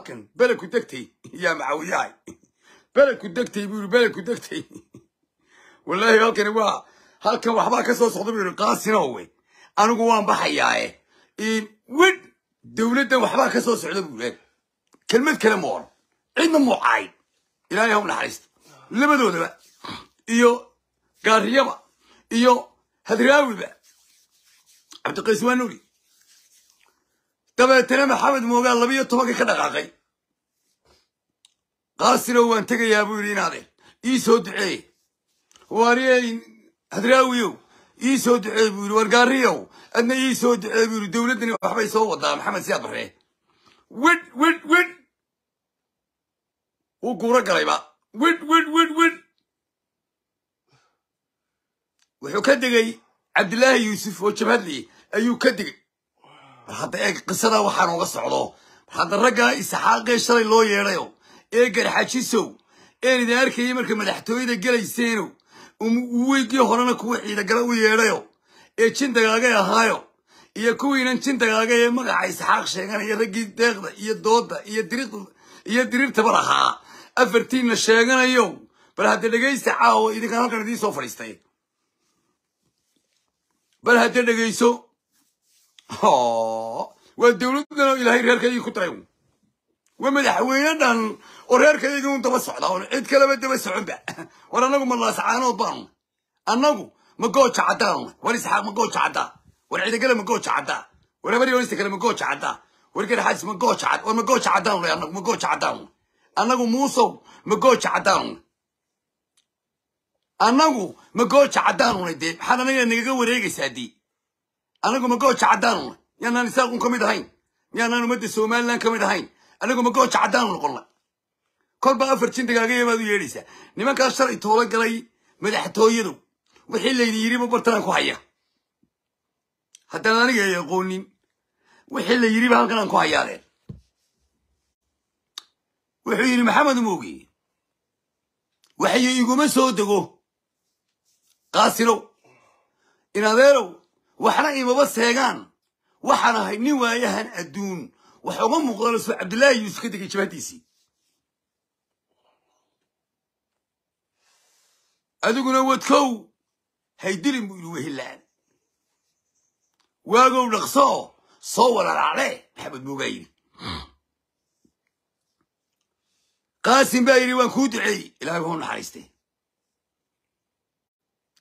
halkan beledku degtay yaa macawiyahay beledku degtay buu yidhi beledku degtay wallaahi halkani waa halkan waxbaa ka soo socda buu yidhi wey anigu waan baxayaae wedh dowladdan waxbaa ka soo socda buu leeg kelmad kale moor cidna muucayd ilaahay ha u naxariisto labadoodaba iyo gaariyaba iyo hadraawiba cabdiqays waa noli dabeetana maxamed moogaa labiyo tobanka ka dhaqaaqay qaasina waan tegayaa buu yidhi in ii soo duceey waariyeyn hadraawiyow ii soo duceey buu yidhi wargaariyow adna ii soo duceey buu yidhi dowladdani waxbay soo wadaa maxamed siyaad barree widh widh widh wuu guuro galayba widh widh widh widh wuxuu ka degay cabdilaahi yuusuf oo jabhadli ayuu ka degay mar hadda eeg qisada waxaa nooga socdo mar hadda raggaa isaxaaqee shalay loo yeedhayo ee garxajisow een idin arkayay marka madaxtooyada gelayseenow um weygii horena kuwa ciidagala u yeedhayo ee jin dagaagay ahaayo iyo kuwiinan jin dagaaga ee magaca isxaaq sheeganaya raggii deeqda iyo dooda iyo diriirtaba lahaa afartiinna sheeganayo bal hadda dhegaysa caawo idinkaan halkan idiin soo fadhiistay bal hadda dhegayso waa dawladdan oo ilaahay reerkayii ku daray waa madaxweyne dhan oo reerkayagii un daba socdaa un cid kaleba daba soconba war annagu ma laasacaanood baanu annagu ma gooja caddaanu war isxaaq ma gooja caddaa war ciidagale ma gooja caddaa war habari orista kale ma gooja caddaa war garxadis ma gooja cad war ma gooja caddaanu annagu ma gooja caddaanu annagu muusow ma gooja caddaanu annagu ma gooja caddaanuna dee maxaad anaga nagaga wareegaysaa dee annagu ma gooja caddaanuna miyaanaan isaaqun ka mid ahayn miyaanaan ummadda somalilan ka mid ahayn aniguma gooja caddaanu noqonna kor baa afar jindhigaaga baad u yeedhaysaa nimankaas shalay tuulo galay madaxtooyadu wixii laydin yidhi bu bartanaan ku haya haddaan aniga ay aqoonin wixii la yidhiba halkan aan ku hayaadeen wuxuu yidhi maxamed muugi waxyo iguma soo dego qaasilow inadeerow waxna imaba seegaan waxaan ahay nin waayahan adduun waxa uga muuqdana soo cabdillaahi yuusuf ka degay jabhadiisii adiguna wadkow haydilin buu ilu wehelaan waagow dhaqsoo soo walalaacdee maxamed moogaa yidhi qaasim baa yidhi waan kuu duceeyey ilahay wau naxariiste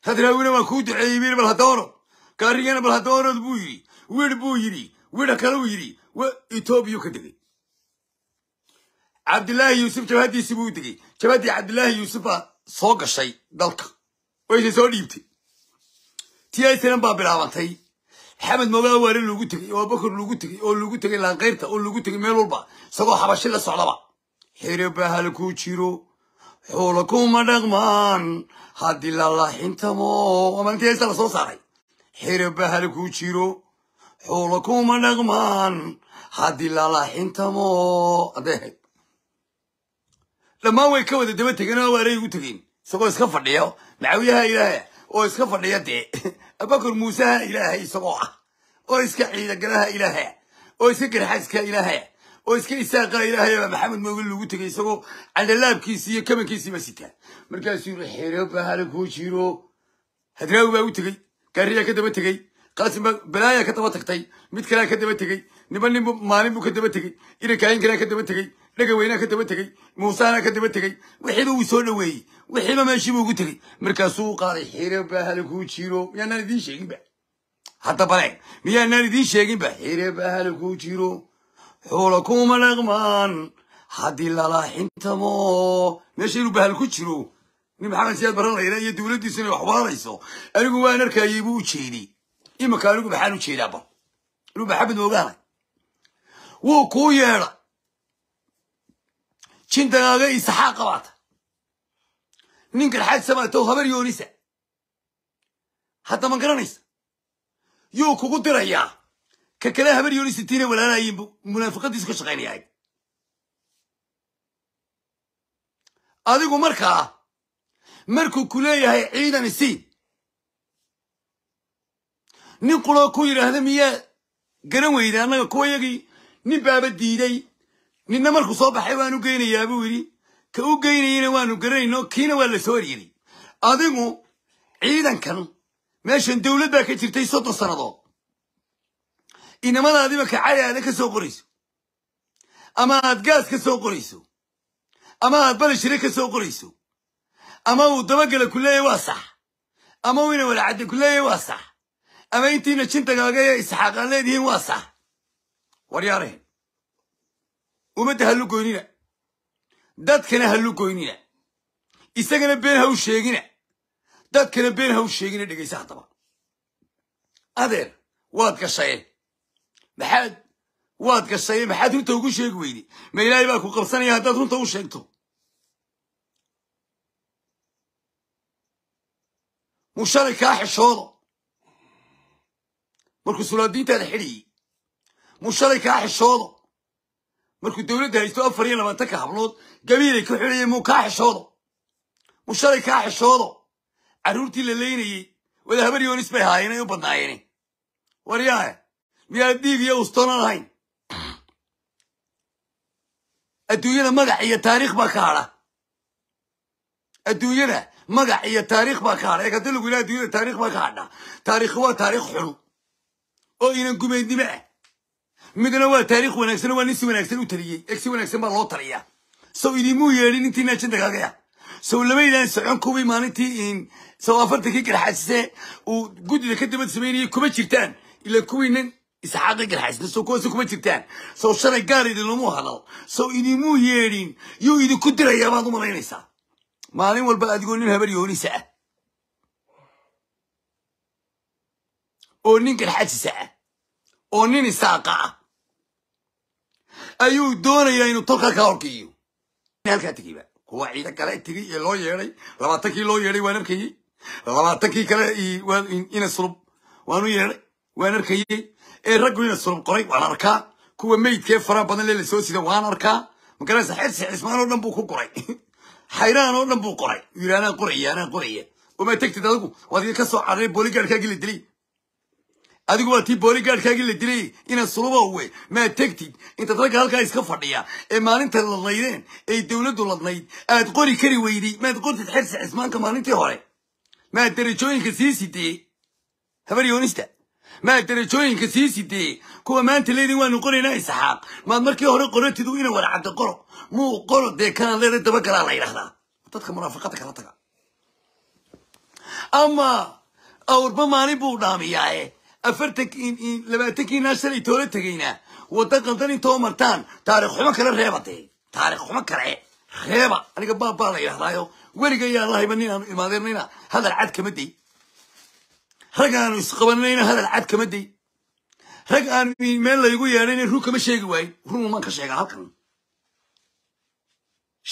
hadraawina waan kuu duceeyey wiil bal hadoono gaarigana bal hadoonod buu yidhi wir buu yidhi wida kaleu yidhi etoobiyu ka degay cabdilaahi yuusuf jabhadiisii buu degay jabhaddii cabdilaahi yuusuf baa soo gashay dalka waysay soo dhiibtay tiyaisinan baa bilaabantay xamed mogawaare loogu tegey oo abubakar loogu tegey oo loogu tegay laankayrta oo loogu tegay meel walba isagoo xabashi la socdaba xiriba halkuu jiro xuula kuma dhaqmaan haddii lalaxintamo amantiyaisa la soo saaray xiriba halkuu jiro xoolo kuma dhaqmaan haddii lalaxintamoo adeehad dhammaan way ka wada daba tegeen oo waaray ugu tegeen isagoo iska fadhiyo macawiyaha ilaahay oo iska fadhiya dee abakor muuseha ilaahay isagoo ah oo iska ciidagalaha ilaahay oo iska garxaska ilaahay oo iska isaaqa ilaahay baa maxamed moogil lagu tegay isagoo candalaabkiisii iyo kabankiisiiba sitaa markaasuu yiri xero bahale kuu jiro hadraawi baa u tegey gaariyaa ka daba tegey taasi balaaya ka daba tagtay mid kalea ka daba tegey niman nin maalin buu ka daba tegey inankaayinkana ka daba tegey dhagaweynaa ka daba tegey muusana ka daba tegey wixiiba wuu soo dhoweeyey wixiiba meeshiibuu ugu tegey markaasuu qaaday xireba halakuu jiro miyaanaan idiin sheeginba hadda bale miyaanaan idiin sheeginba xireba halakuu jiro xuula kuma dhaqmaan haddii lalaaxintamo meesha inuu bahal ku jiro nin maxamed siyaad barran layra iyo dowladdiisu inay wax baranayso anigu waan arkayey buu u jeedey iminka anigu maxaan u jeedaaba inuu maxamed moogaha wuu kuu yeedha jindagaaga isaxaa qabaata ninkan xaaj samaato habar yoonisa hadda ma garanaysa yuu kugu dirayaa ka kale habar yoonisa tiina walaalayiin munaafiqadiisu ka shaqaynayaa adigu markaa markuu ku leeyahay ciidan isiin nin quloo ku yidhaahda miyaa garan weyda annaga kuwa yagii nin baaba diiday ninna markuu soo baxay waanu geynayaa buu yidhi ka u geynayana waanu garanayno kiina waa lasoo soo adigu ciidankan meeshan dowlad baa ka jirtay soddon sannadood inamadaadiba kacali aada ka soo qorayso ama aad gaas ka soo qorayso ama aad balishire ka soo qorayso ama uu dabagala ku leeyahy waa sax ama uu inawalacadde ku leeyahy waa sax ama intiina jinta gaagaya isxaaqaan leedihiin waa sax waryaareen ummadda ha lu goynina dadkana ha lu goynina isagana been ha u sheegina dadkana been ha u sheegina dhegaysa haddaba adeer waad gashayeen maxaad waad gashayeen maxaad runta ugu sheegi weydi ma ilaahay baa ku qabsanaya haddaad runta u sheegto mushalay kaa xishoodo markuu sulaadiintaada xidhiyey muu shalay kaa xishoodo markuu dowladda haysto afar iyo labaatanka hablood gabiilay ka xidhayay muu kaa xishoodo muu shalay kaa xishoodo carruurtii la leynayey wada habar yoonis bay ahaayeen ay u badnaayeen waryahe miyaa dhiig iyo ustoona lahayn adduunyada magac iyo taariikh baa ka hadha adduunyada magac iyo taariikh baa ka hadha waa taarikh xun oo inan gumaydnimo ah eh. midna waa taariikh wanaagsan waa nin wanaagsan u taliyey eeg wanaagsan baa loo taliyaa sow idimuu yeedhin intiina jandagaagaya ah. sow lama yidhahan socon kuwii maalintii sow afartankii garxasise uu guddida ka dabad samaynayay kuma jirtaan ilaa kuwii nin isxaaqa garxaasina sow kuwaasi kuma jirtaan sow shalay gaar idinlamuu hadal sow idimuu yeedhin yuu idinku dirayaa baad u malaynaysaa maalin walba adigoo nin habar yoonisa ah oo ninkan xajisa ah oo nin isaaqa ah ayuu doonayaa inuu tolka ka horkiiyo halkaa tegiba kuwa ciidan kale tegi ee loo yeeday labaatankii loo yeeday waan arkayey labaatankii kale ina surub waanu yeeday waan arkayey ee raggu ina surub qoray waan arkaa kuwa meydkee faraa badan le lasoo sida waan arkaa magaranaysa xersi xismaan oo dhan buu ku qoray xayraan oo dhan buu qoray yidhi anaa qoraya anaa qoraya omaa tegtid adigu waad iga ka soo cararay booligaarkaagii la dilay adigu waa tii booligaadhkaagii la dilay inaad sulubowe maa tegtid intaad ragga halkaa iska fadhiya ee maalinta ladlaydeen ee dowladdu ladnayd aad qori kari weyday maad qortid xersi cismaanka maalintii hore maad darajooyinka sii sidee habar maad darajooyinka sii sidee kuwa maanta leedin waanu qoraynaa isaxaaq maad markii hore qoratid uu ina waracadda qoro muu qoro dee kanaan leeda dabagalaa la yidhahdaa dadka munaafiqada kala taga ama awrba maalin buu dhaamiyaae eh? afartanlabaatankii shalay toola tegayna wada qandan intoo martaan taarikh xumo kale reeba dee taarikh xumo kale reeba aniga baabaa la yidhahdaayo weliga yaan lahayba ninaanu imaadanayna hadal cad kama day rag aanu isqabananayna hadal cad kama day rag aanu meel laygu yeedhayna run kama sheegi waayin runumaan ka sheegaa halkan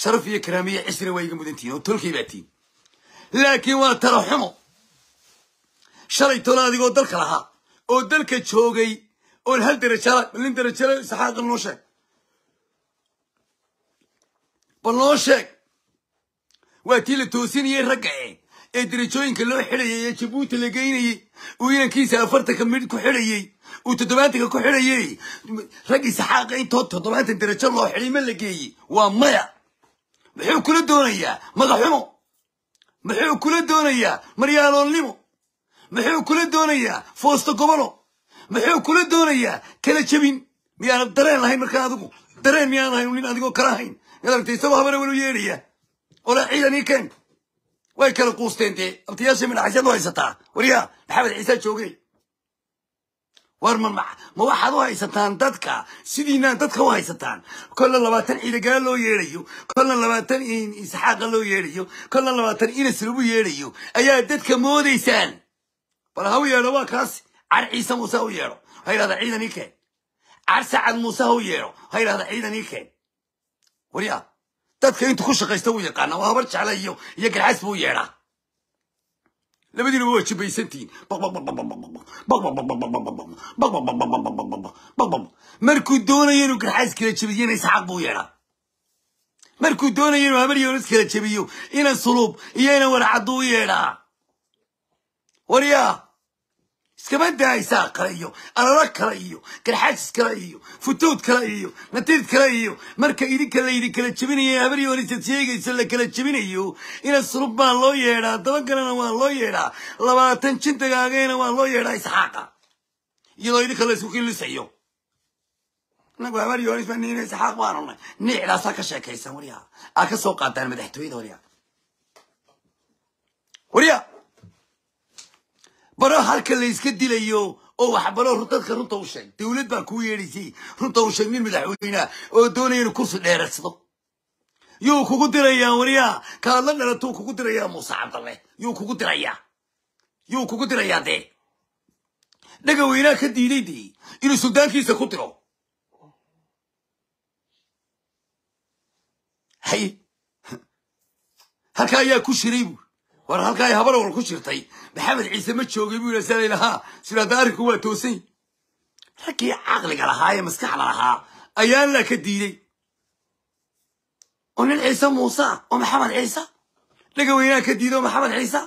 sharaf iyo karaamiya cisina waa iga mudantihiin oo tolkay baatiin laakiin waa taraxumo shalay tolo adigoo dalka lahaa oo dalka joogay oon hal derajala bal nin derajala noo sheeg bal noo sheeg waa tii la toosinayey ragga e ee derajooyinka loo xidhayay ee jabuuti la geynayay uu inankiisa afartanka midh ku xidhayey uu toddobaatanka ku xidhayey raggii saxaaqa intood toddobaatan derajo loo xidhay ma la geeyey waa maya muxuu kula doonayaa madaxxumo muxuu kula doonayaa maryaaloonnimo muxuu kula doonayaa foosto gobolo muxuu kula doonayaa kala jebin miyaana dareen lahayn markaa adigu dareen miyaan lahayn nin adigoo kala hayn maaragtay isagoo habana welu yeedhaya olaa ciidan ii keen way kala quusteen dee abtayaasha midhaxaysaad u haysataa waryaa maxamed ciise joogay war ma ma waxaad u haysataan dadka sidiinaan dadka u haysataan kolla labaatan ciidagaa loo yeedhayo kolla labaatan isxaaqa loo yeedhayo kolla labaatan inas lagu yeedhayo ayaa dadka moodaysaan bal ha u yeedho waa kaasi car ciise muuse ha u yeedho ha yidhahda ciidan ii keen car sacad muuse ha u yeedho ha yidhahda ciidan ii keen waryaa dadka intuu ku shaqaysta wuu yaqaana waa habar jecla iyo iyo garxas buu yeedhaa labadiinaba waa jibaysantihiin markuu doonayo inuu garxaas kala jebiyo ina isxaaq buu yeedhaa markuu doonayo inuu habar yoonas kala jebiyo ina suluub iyo ina warcaddu u yeedhaa waryaa iskama daa isaaq kale iyo alalo kale iyo garxaajis kale iyo futuud kale iyo natiid kale iyo marka idinka laydin kala jebinayo habaryoonisa sheegaysa la kala jebinayo ina surub baa loo yeedhaa dabagalana waa loo yeedhaa labaatan jintagaagayna waa loo yeedhaa isxaaqa iyadoo idinka la isku kilisayo inagu habaryoonisa niina isxaaq baanolnay niicdaasaa ka sheekaysan waryaa aa ka soo qaataan madaxtooyada waryaa waryaa baro halka layska dilayo oo waxbaro dadka runta u sheeg dowlad baa kuu yeedhaysay runta u sheeg nin madaxweyneha oo doonaya inuu kursi dheeradsado yuu kugu dirayaa wariyaa kaadla dhalatuu kugu dirayaa muuse cabdalle yuu kugu dirayaa yuu kugu dirayaa dee dhaga weynaa ka diiday dee inuu suldaankiisa ku diro hay halka ayaa ku shiray buur war halkaa ay war ku jirtay maxamed ciise ma joogay buu yidhasaday lahaa sidaadda arrinku waa toosany raggii caqliga lahaa ee maskaxda lahaa ayaan la ka diidey oo nin ciise muuse oo maxamed ciise dhega dhagaweynaan ka diiday oo maxamed ciise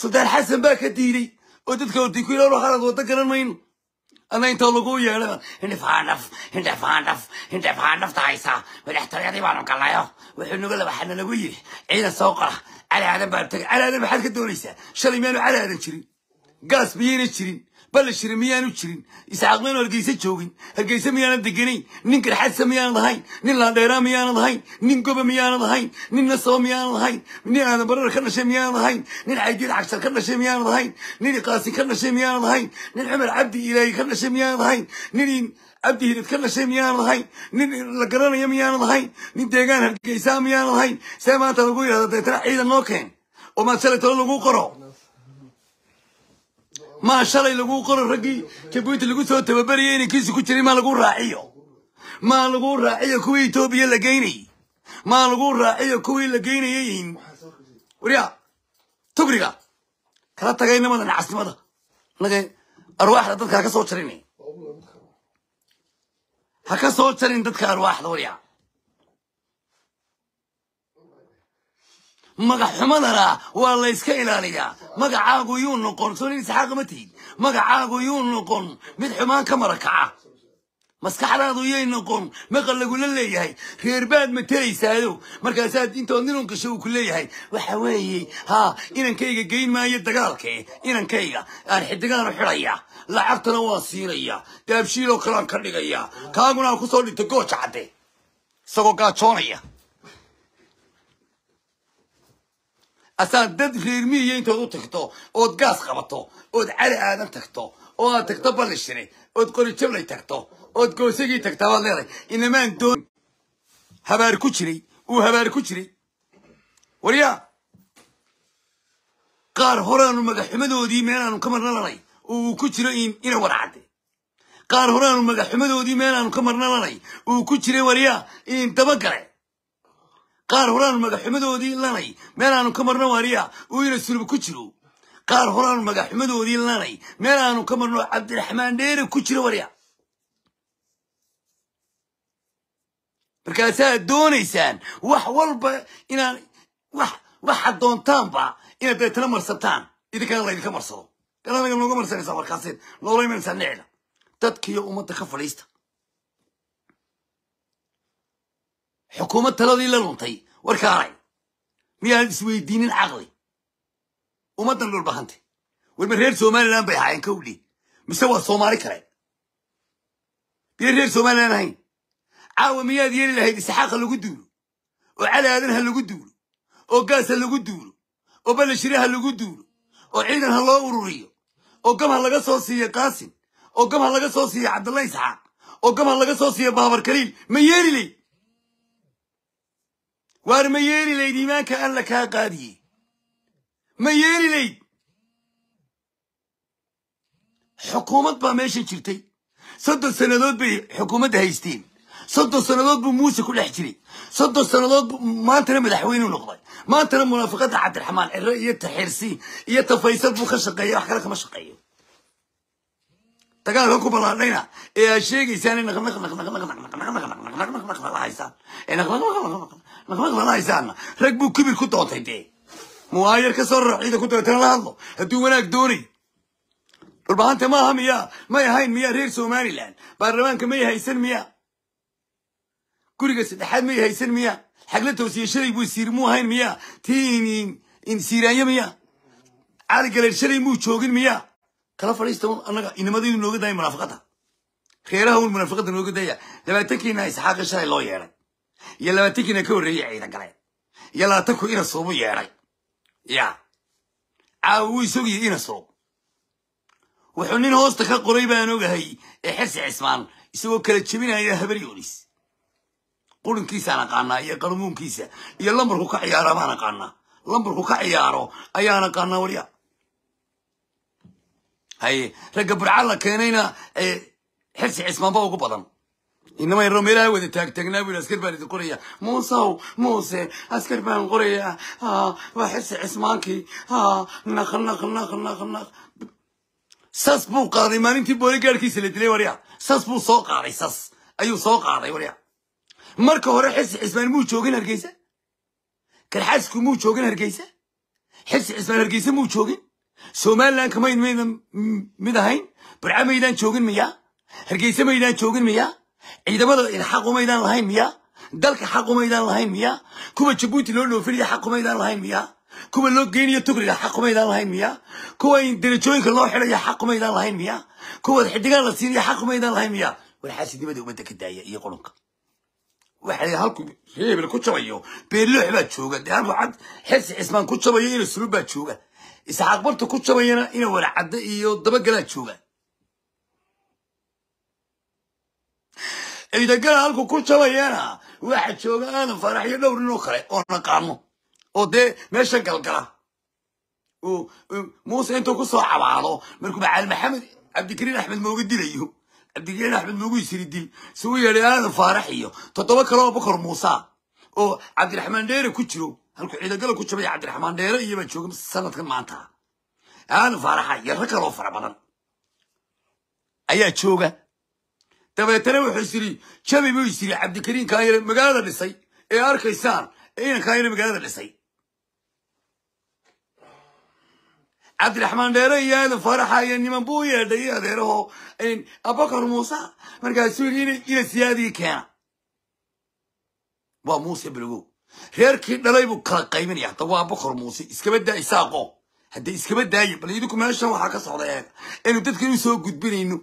suldaan xasan baa ka diidey oo dadka odikuilalo halad wadda garan mayno ana intaa lagu yeedhaa indhifhaandhaf indhifhaandhaf indhifhaandhafta haysaa baanu gallayo wuxuu nugala waxaana lagu yidhi ciidan soo qora cali aadan baan tagay cali aadan maxaad ka doonaysaa shalay maanu cali aadan jirin gaas miyayna jirin balla shiri miyaanu jirin isxaaq miyaanu hargeyse joogin hargeyse miyaanad deganayn nin karxadsa miyaanad ahayn nin laandheeraa miyaanad ahayn nin goba miyaanad ahayn nin nasaba miyaanad ahayn nin aadabarar ka dhashay miyaanad ahayn nin xaydiid cagshar ka dhashay miyaanad ahayn nin iqaasi ka dhashay miyaanad ahayn nin cumar cabdi ilaahi ka dhashay miyaanad ahayn nin cabdi hilid ka dhashay miyaanad ahayn nin la garanayo miyaanad ahayn nin deegaan hargeysaa miyaanad ahayn see maanta lagu yidhahdo deetana ciidan noo keen oo maad shalay talo lagu qoro ma shalay laguu qoro raggii jabuuti lagu soo tababariyey inay kiisu ku jiray maa laguu raaciyo maa laguu raaciyo kuwii etoobiya la geynayy maa lagu raaciyo kuwii la geynayeyihin waryaa tugriga kala tagay nimada nacasnimada naga arwaaxda dadka ha ka soo jarin ha ka soo jarin dadka arwaaxda waryaa magaxumadana waa layska ilaaliyaa magacaagu yuu noqon soo isxaaq ma tihid magacaagu yuu noqon mid xumaan ka marakaca maskaxdaadu yay noqon maqal lagula leeyahay reerbaad baad matelaysaayo markaasaad intood inungasha uu ku leeyahay waxa weeye haa inankayga geyn maayo dagaalkae eh, inankayga aan xidigaanu xidhaya lacagtana waa siinaya daabshiiloo kalaan ka dhigaya kaaguna aan ku soo dhinta gooja cadde isagoo gaajoonaya asaa dad reermihiyo intood u tagto ood gaas qabato ood cali aadan tagto oo aad tagto balishire ood qori jablay tagto ood goosagii tagtaa waad leedahay inamaan doon habaar ku jiray uu habaar ku jiray waryaa qaar horeaanu magaxumadoodii meelaanu ka marna lanay oo uu ku jiro ina warcadde qaar horeaanu magaxumadoodii meelaanu ka marna lanay uu ku jiray waryaa in daba gale qaar horaanu madaxxumadoodii lanay meel aanu ka marno waariya uu ina sulub ku jiro qaar horaanu madaxxumadoodii lanay meel aanu ka marno cabdiraxmaan dheere ku jiro warya markaasaad doonaysaan wax walba inaan waxa doontaanba inaad deetana marsataan idinkana laydinka marsado ganaga nooga marsanaysaa markaaseen loolaymanasaa necda dadkiiyo ummadda ka fadhiista xukuumad taladii la luntay warka arag miyaan isweydiinin caqli ummaddan dhulbahante warma reer somalilan bay ahaayeen kowdhi mise waa soomaali kaleen miyay reer somalilan ahayn caawa miyaad yeeli lahayd isxaaqa lagu duulo oo calaadan ha lagu duulo oo gaas ha lagu duulo oo balashire ha lagu duulo oo ciidan ha loo ururiyo oo gam ha laga soo siiyo qaasin oo gam ha laga soo siiyo cabdalla isxaaq oo gam ha laga soo siiyo baabar kaliil ma yeeli layd waar ma yeeli layd iimaanka alla kaa qaadiyey ma yeeli layd xukuumad baa meesha jirtay soddon sannadood bay xukuumadda haysteen soddon sannadood buu muuse ku dhex jiray soddon sannadood maantana madaxweyneu noqday maantana munaafiqadda cabdiraxmaan cirro iyo taxirsi iyo tafaysal buu ka shaqeeya wax kale kama shaqeeyo dagaalka ku ballaadhayna ee aad sheegaysaan ee maqmaqlama haysaana rag buu kibir ku dootay dee muwaayar ka soo raro ciidanku dabeetana la hadlo hadduu wanaag doonay dhulbahanta maaha miya may ahayn miyaa reer somalilan baarlamaanka may haysan miya guriga saddexaad may haysan miya xagla toosiye shalay buu siir muu ahayn miyaa tii insiiraanye miyaa cali galeed shalay muu joogin miya kala fadhiista annaga inamadaynu nooga daya munaafiqada reeraha un munaafiqada nooga daya labaatankiina isxaaqa shalay loo yeeday iyo labaatankiina ka horreeyey ciidan galeen iyo labaatanku ina suubu yeedhay ya caawa wuu isogiyey ina suub wuxuu nin hoosta ka qoray baan ogahay ee xirsi cismaan isagoo kala jebinaya habaryoonis qurinkiisaan aqaanaa iyo qarmuunkiisa iyo lambarku ka ciyaara baan aqaanaa lambarku ka ciyaaro ayaan aqaanaa warya haye ragga burcaan la keenayna xirsi cismaan ba ugu badan inama yaroo meelaha wada taagtaagnaa buu askar baan idin qoraya muusow muuse askar ah, baan qorayaa waa xirsi cismaankii ah, naql naql naql naql naql sas buu qaaday maalintii boole gaadhkiisa la dilay warya sas buu soo qaaday sas ayuu soo qaaday warya marka hore xirsi cismaan muu joogin hargeysa garxaasku muu joogin hargeysa xirsi cismaan hargeyse muu joogin somalilan kamayn maydan mid ahayn barca maydaan joogin miyaa hargeyse maydaan joogin miyaa ciidamada in xaqumaydaan lahayn miya dalka xaqumaydaan lahayn miya kuwa jabuuti loo dhoofinaya xaqumaydaan lahayn miya kuwa loo geynayo tugriga xaqumaydaan lahayn miya kuwa derajooyinka loo xidhaya xaqumaydaan lahayn miya kuwa xidigaan la siinaya xaqumaydaan lahayn miya warxaasidnimada ummadda ka daaya iyo qurunka waxay halku hebel ku jabayo beerloox baa jooga dean waxad xilsi cismaan ku jabayo ina sulub baa jooga isxaaq ku jabayana ina warcadda iyo dabagalaa jooga ciidagala halku ku jabayeena waxa jooga aadan faarax iyo dhowr ninoo kale oo naqaano oo dee meesha galgala muuse intuu kusoo cabaado markuu macaali maxamed cabdikariin axmed mooga dilayo cabdikariin axmed moogu isiri dil si u yeedhay aadan faaraxiyo toddoba kale oo bokor muusa oo cabdiraxmaan dheere ku jiro halkuu ciidagala ku jabaya cabdiraxmaan dheere iyobaa jooga sanadkan maanta aadan faaraxa iyo rag kaloo fara badan ayaa jooga dabeetana wuxuu isiri jabi buu isiri cabdikariin kaayare magaalada dhisay ee arkaysaan inan kaayare magaalada dhisay cabdiraxmaan dheere iyo aadan faraxa niman buu yeedhay adeeraho abakar muuse markaasuu yidhi ina siyaadii keena waa muuse belogow reerkii dhalay buu kala qaybinaya hadda waa abakar muuse iskaba daa isaaqo haddee iskaba daaye bal idinku meeshan waxaa ka socda eega aynu dadka u gudbinayno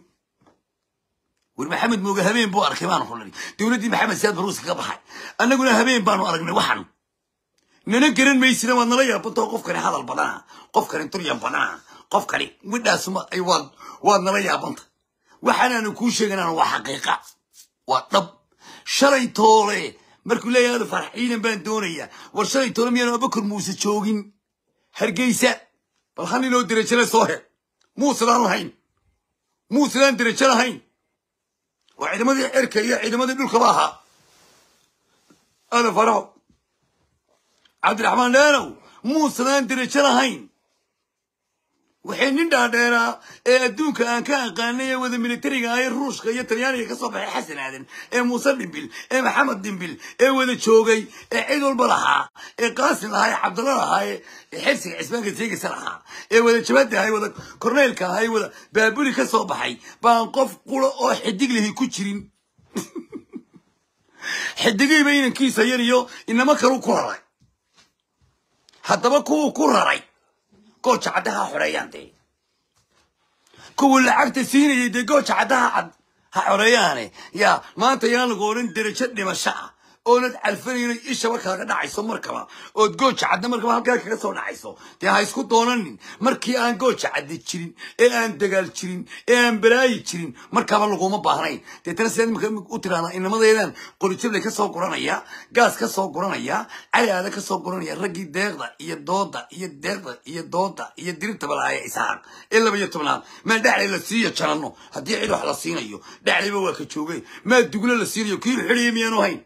war maxamed mooge habeen buu arkay baanu rulnay dowladdii maxamed siyaad baruuska ka baxay annaguna habeen baanu aragnay waxan nana garan maysida waad nala yaabantao qof kani hadal badana qof kani duryan badana qof kani midhaasma waad nala yaabanta waxaanaanu kuu sheeganaan waa xaqiiqa waa dhab shalay toole markuu leeyahay ada farax ciidan baan doonayaa war shalay toole miyaanu abakor muuse joogin hargeysa bal ha ninoo derajale soo hel muusadaan lahayn lahayn waa ciidamadii cirka iyo ciidamadii dhulkaba ahaa ada faraho cabdiraxmaan dheenow muusanaan dirajo lahayn waxay nin dhaadheeraa ee adduunka aan ka aqaanay ee wada militariga ah ee ruushka iyo talyaaniga ka soo baxay xasan aadan ee muuse dhimbil ee maxamed dhimbil ee wada joogay ee cid walba lahaa ee qaasi lahaa ee cabdalla lahaa ee xilsiga cismaanka seegisa lahaa ee wada jabada ahay wada korneylka ahay wada baabuli ka soo baxay baan qof qula oo xidig lihi ku jirin xidigiiba inankiisa yar iyo inamo kalu ku raray haddaba kuwuu ku raray gooja caddaha xoreeyaan kuwa lacagta siinayay dee gooja caddaha cad ha xoreeyaane yaa maanta yaan lagu odhan derajo dhimasho ah oonad calfanayno isha markaa ka dhacayso markaba ood gooja cadna markaba halkaa kaga soo dhacayso dee ha isku doonanin markii aan gooja caddi jirin ee aan dagaal jirin ee aan balaayi jirin markaaba laguma baahnayn deetana sidaad imika u tirahdaa inamadeedan qolijable ka soo guranaya gaas ka soo guranaya cali aada ka soo guranaya raggii deeqda iyo dooda iyo deeqda iyo dooda iyo diribta balaaya isaaq ee laba iyo tobnaad maa dhacli la siiyo janano haddii cid wax la siinayo dhacliba waa ka joogay maa duglo la siinayo kiil xidhiya miyaanu hayn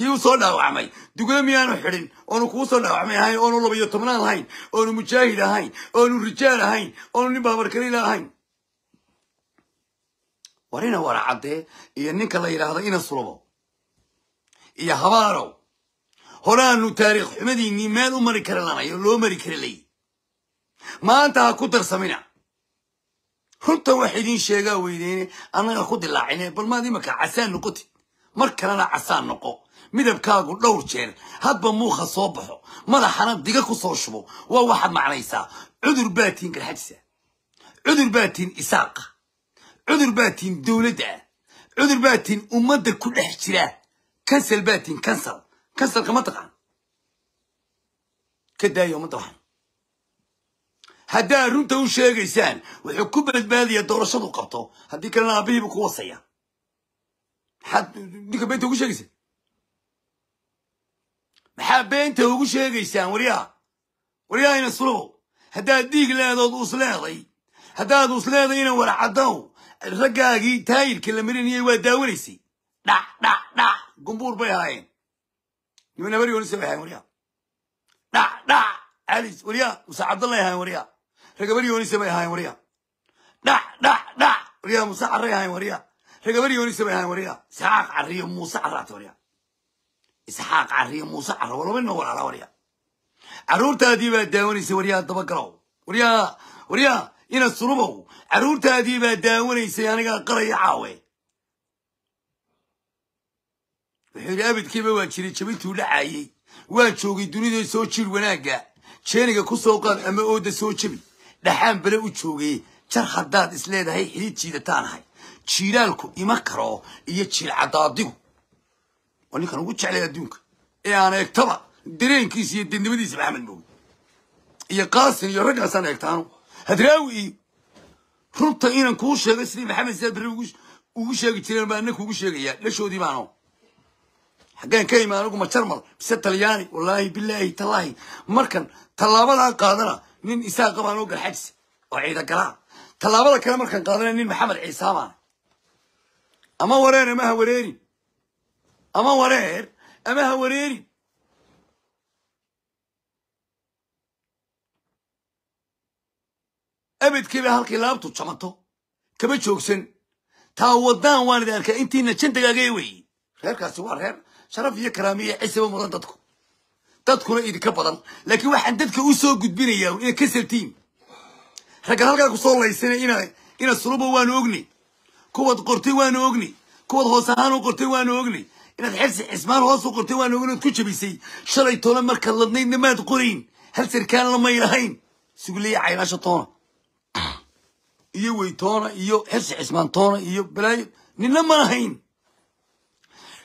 kii u soo dhaawacmay dugoomiyaanu xidhin oonu kuusoo soo dhaawacmay ahayn oonu labayo tobnaan ahayn oonu mujaahid ahayn oonu rijaal ahayn oonu nin baabarkaliila ahayn war ina wara caddee iyo ninka la yidhaahdo ina sulabo iyo habaarow horaanu taariikh xumadiinnii meel u mari kara lanayo loo mari kara leeyi maanta ha ku darsamina runta wax idiin sheegaa weydeyne annaga ku dilaacine bal maad imaka casaan noqotid mar kalena casaan noqo midabkaagu dhowr jeer hadba muuqa soo baxo madaxana diga ku soo shubo waa waxaad macnaysaa cudur baatiin garxajisa cudur baatiin isaaqa cudur baatiin dowladda cudur baatiin ummadda ku dhex jira kansel baatiin kansal kansalka ma taqaan ka daayo ma dabxan haddaad runta u sheegaysaan wuxuu ku badbaadaya doorashadu qabto haddii kalena aabihiibu ku wasaya maxaad ninka beynta ugu sheegaysa maxaa beenta ugu sheegaysaan waryaha waryahayna sulow haddaad dhiig leedood uus leeday haddaad uus leedayna warcadow raggaagii taayirka la marinayay waa daawanaysay dhac dhac dhac gumbuur bay ahaayeen nimanabarigoonisa bay ahayen waryaha dhac dhac calis waryaha musa cabdallay ahayen waryaha ragabarigoonisa bay ahayen waryaha dhac dhac dhac waryaha musa carray ahayen waryaha ragabarigoonisa bay ahayen waryaha isxaaq carriyo muuse carraata waryaha isxaaq cariyo muuse carro walba ina walaala warya carruurtaadii baa daawanaysa waryaha dabagalow waryaha waryaha ina surubow carruurtaadii baa daawanaysay anigaa qaraya caawe wuxuu yidhi abidkiiba waa jiray jabintuu dhacaayey waa joogay dunida soo jir wanaagga jeeniga ku soo qaad ama ooda soo jebi dhaxaan bale u joogay jar haddaad isleedahay xiid jiidataan ahay jiilaalku ima karo iyo jiil caddaadigu waa ninkan ugu jeclay adduunka ee aan eegtaba dareenkiisa iyo dednimadiisaba axmed mooge iyo kaasin iyo raggaasaan eegtaanu hadraawi runta inaan kuu sheegay sidii maxamed sidaad berri ugu sheegi jireen baa na kuugu sheegayaa dhashoodii baano xaggeen ka imi anigu ma jarmal mise talyaani wallaahi bilaahi tallaahi markan tallaabadan qaadana nin isaaqqa baan oo galxajis oo ciida galaa tallaabada kale markaan qaadana nin maxamed ciisaabaan ama wareer amaha wareerin ama wareer ama ha wareerin abedkiiba halkii laabtu jamanto kama joogsan taa wadaan waan idi arkaa intiina jandagaaga weeye reerkaasi waa reer sharaf iyo karaamiya cisaba mudan dadku dadkuna idinka badan laakiin waxaan dadka u soo gudbinayaa inaad ka sabtiin raggan halkaa kusoo laysana inaad inaad suluba waanu ogni kuwaad qortay waanu ogni kuwaad hoos ahaan u waanu ogni inaad xismaan hoos u qortay waa ogan ood ku jabisay shalay toona markaad ladnaydna maad qorayn hal sarkaanna may lahayn suguleya caylaasha toona iyo wey toona iyo xirsi xismaan toona iyo balaayo ninna ma lahayn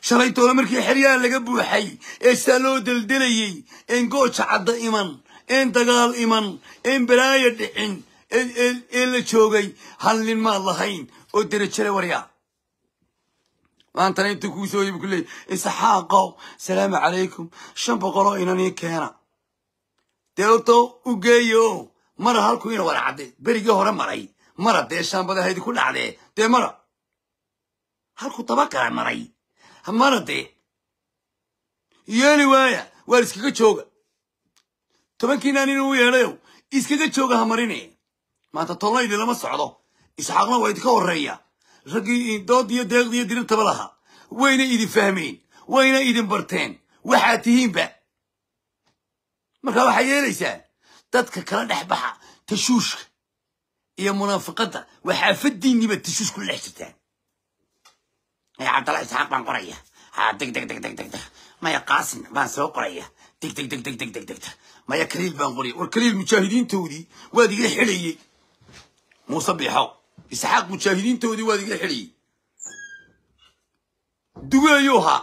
shalay toona markii xeryaha laga buuxay ee sidaa loo deldelayey een gooja cadda iman een dagaal iman een balaayo dhicin ee la joogay hal nin maad lahayn oo derajale waryaa maantana intuu kuusoo soo ku leey isxaaqow salaamu calaykum shan boqol inanii keena deelto u geeyo mara halku ina wada cadde berigii hore maray mara dee shaambada haydi ku dhacdee dee mara halkuu daba kala maray mara dee yeeli waaya waar iskaga jooga tobankiinaan inuu yeedhayo iskaga jooga ha marine maanta tolnaydii lama socdo isxaaqna waa idinka horreeya raggii dood iyo deeqdiiyo diribtaba lahaa wayna idin fahmeen wayna idin barteen waxaad tihiinba markaa waxaa yeelaysaa dadka kala dhex baxa tashuushka iyo munaafiqadda waxaafadiinniiba tashuush kula dhex jirtaan cabdalla isxaaq baan qoraya deg deg deg deg deg deg maya qaasin baan soo qoraya deg deg deg deg deg deg deg maya kaliil baan qoraya war kaliil mujaahidiintoodii waad iga xidhayey muuse biixow isxaaq mujaahidiintoodii waad iga xidhiyey dugeeyuu haa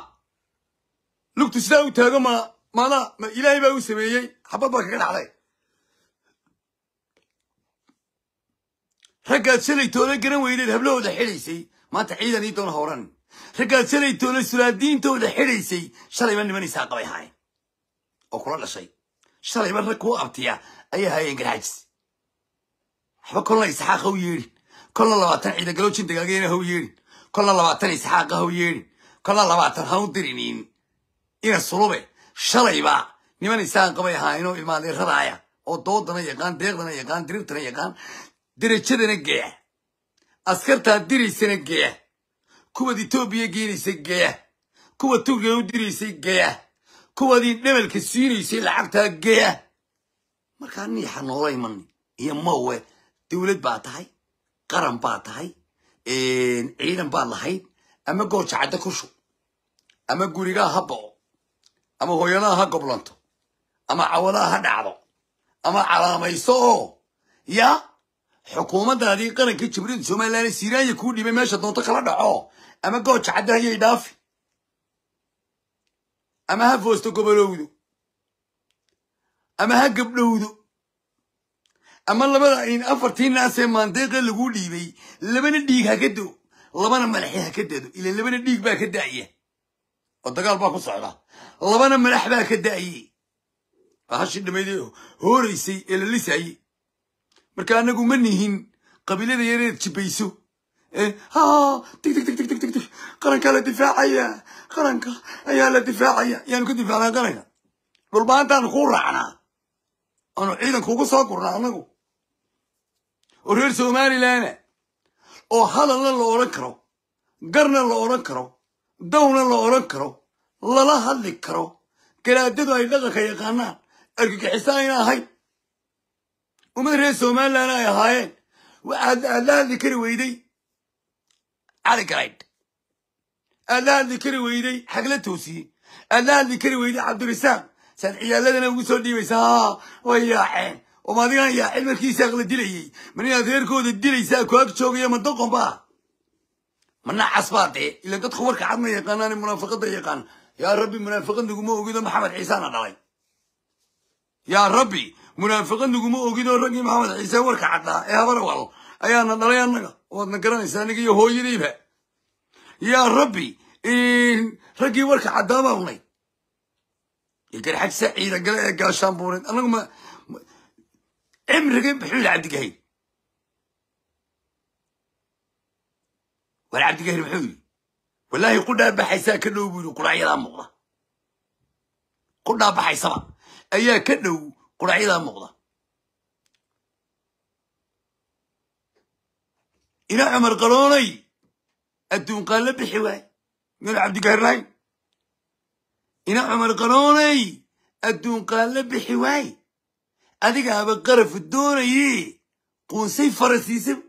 lugtu sidaa u taago ma maana ma ilaahay baa u sameeyey xabad baa kaga dhacday raggaad shalay toola garan weydeed hablahooda xidhaysay maanta ciidan ii doona howran raggaad shalay toola sulaadiintooda xidhaysay shalayba niman isaaqabay haayeen oo kula dhashay shalayba rag kuu abtiya ayaa haayeen garxajis waxba kolna isxaaqa u yeedhi kolna labaatan ciidagalojin dagaalgeena hau yeedhin kolna labaatan isxaaqa hau yeedhin kolna labaatan hanu dirinin ina sulube shalayba niman isaan qabay ahaayinoo ilmaaleeradaaya oo doodana yaqaan deeqdana yaqaan dirirtana yaqaan derajadana geeya askartaa diraysana geeya kuwaad etoobiya geenaysay geeya kuwa turkiga u diraysay geeya kuwadii dhamalka siinaysay lacagtaa geeya markaa niixa noolay mani iyo mawe dawlad baa tahay qaran baa tahay ciidan baad lahayd ama gooja cadda ku shub ama gurigaa ha bao ama hooyadaha ha goblanto ama cawadaa ha dhacdo ama calaamayso oo ya xukuumaddaadii qaranka jimrida somalilan siraya kuu dhibay meesha doonto kala dhaco ama gooja cadda hayay dhaafi ama ha foosto gobolowdo ama ha gabdhowdo ama labada in afartii naasee maandeeqa lagu dhiibay labana dhiig ha ka do labana madaxi ha ka dado ila labana dhiig baa ka daaya oo dagaal baa ku socda labana madax baa ka da'ye hashii dhamaydee hooraysay ee la lisaayey marka anagu ma nihin qabiilada yareed jibayso tig tig tig qarankaa la difaacaya qaranka ayaa la difaacaya yaanu ka difaacnaa qaranka dhulbaantaanu kuu raacnaa aanu ciidan kuugu soo gurnaa anagu oo reer somalilanna oo hadalna la oran karo garna la oran karo dawna la oran karo lala hadli karo garaadadu ay dhaqanka yaqaanaan argagixisaan ayna ahayn ummad reer somalilanna ay ahaayeen waxaad la hadli kari weyday cali aad la hadli kari weyday xagla toosiye aad la hadli kari weyday cabdirasaaq saad ciyaaladana ugu soo dhiibaysaa way yaaceen oma adigan ayaa cilmarkiisa aqla dilayay ma reerkooda dilaysaa ku ag joogayo ma doqon baa baa dee ila dadku warka cadma yaqaanaane munaafiqada yaqaan yaa rabbi munaafiqad ogido maxamed ciisena dhalay yaa rabbi munaafiqad naguma ogidoo raggii maxamed ciise warka caddaa ah ee habarwal ayaana dhalay annaga waadna garanaysaa aniga iyo hooyadiiba yaa rabbi raggii warka caddaa baa unay garxajsa ciida gale ee gaashaan buureed anaguma cimrigii muxuu yidhi cabdigahir war cabdigahir muxuu yidhi wallaahi ku dhaabaxaysaa ka dhow buu yidhi quracyadaa muuqda ku dhaabaxaysaba ayaa ka dhow quracyadaa muuqda ina cumar qaroonay adduunqaan la bixi waay meel cabdigahir lahayn ina cumar qaroonay adduunqaan la bixi waay adiga haba qarafu doonaye quunsay farasiisaba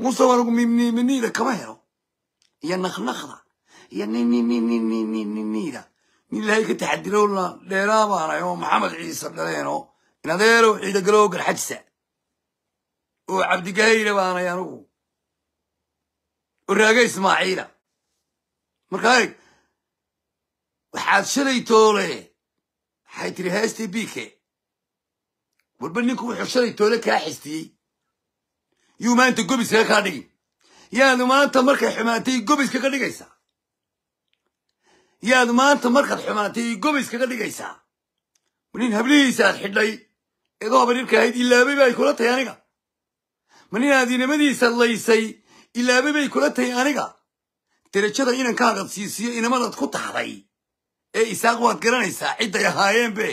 muuse wargu kama helo iyo naqnaqda iyo ninininininida nin ilahay ka dheeraa baanay oo maxamed ciise dhaleenoo in adeerow ciidagalow garxajsa oo cabdigahayla baanay anugu oo raaga ismaaciila markaa waxaad shalay toole waxay tiri heestii biike warba ninku wuxuu shalay toole kaa xistiyey yuu maanta gobiska kaa dhigi yaadu maanta markay xumaatay gobiskaga dhigaysaa yaadu maanta markaad xumaatay gobiskaga dhigaysaa ma nin hablihiisa aad xidhay eedoo habarirka ahayd ilaabay bay kula tahay aniga ma nin aadinimadiisa laysay ilaabay bay kula tahay aniga derajada inankaagad siisiyo inamadaad ku taxday ee isaaq waad garanaysaa cidday ahaayeen be